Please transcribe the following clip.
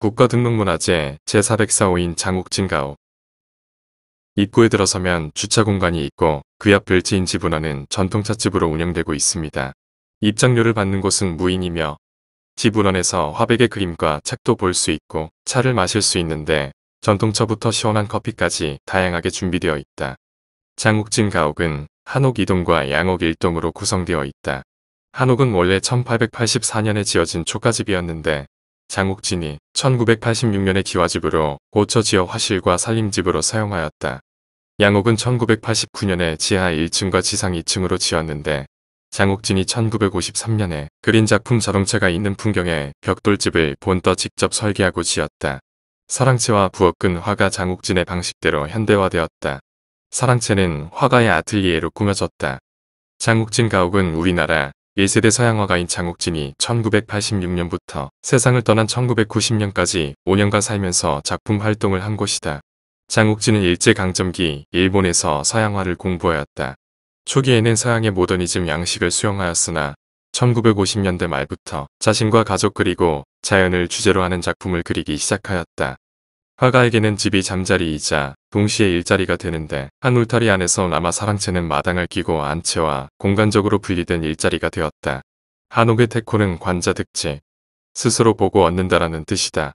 국가등록문화재 제404호인 장옥진가옥 입구에 들어서면 주차 공간이 있고 그옆벨지인 지분원은 전통차집으로 운영되고 있습니다. 입장료를 받는 곳은 무인이며 지분원에서 화백의 그림과 책도 볼 수 있고 차를 마실 수 있는데 전통차부터 시원한 커피까지 다양하게 준비되어 있다. 장옥진 가옥은 한옥 2동과 양옥 1동으로 구성되어 있다. 한옥은 원래 1884년에 지어진 초가집이었는데 장욱진이 1986년에 기와집으로 고처 지역 화실과 살림집으로 사용하였다. 양옥은 1989년에 지하 1층과 지상 2층으로 지었는데 장욱진이 1953년에 그린 작품 자동차가 있는 풍경에 벽돌집을 본떠 직접 설계하고 지었다. 사랑채와 부엌은 화가 장욱진의 방식대로 현대화되었다. 사랑채는 화가의 아틀리에로 꾸며졌다. 장욱진 가옥은 우리나라 1세대 서양화가인 장욱진이 1986년부터 세상을 떠난 1990년까지 5년간 살면서 작품 활동을 한 곳이다. 장욱진은 일제강점기 일본에서 서양화를 공부하였다. 초기에는 서양의 모더니즘 양식을 수용하였으나 1950년대 말부터 자신과 가족 그리고 자연을 주제로 하는 작품을 그리기 시작하였다. 화가에게는 집이 잠자리이자 동시에 일자리가 되는데 한 울타리 안에서 남아 사랑채는 마당을 끼고 안채와 공간적으로 분리된 일자리가 되었다. 한옥의 테코는 관자득지, 스스로 보고 얻는다라는 뜻이다.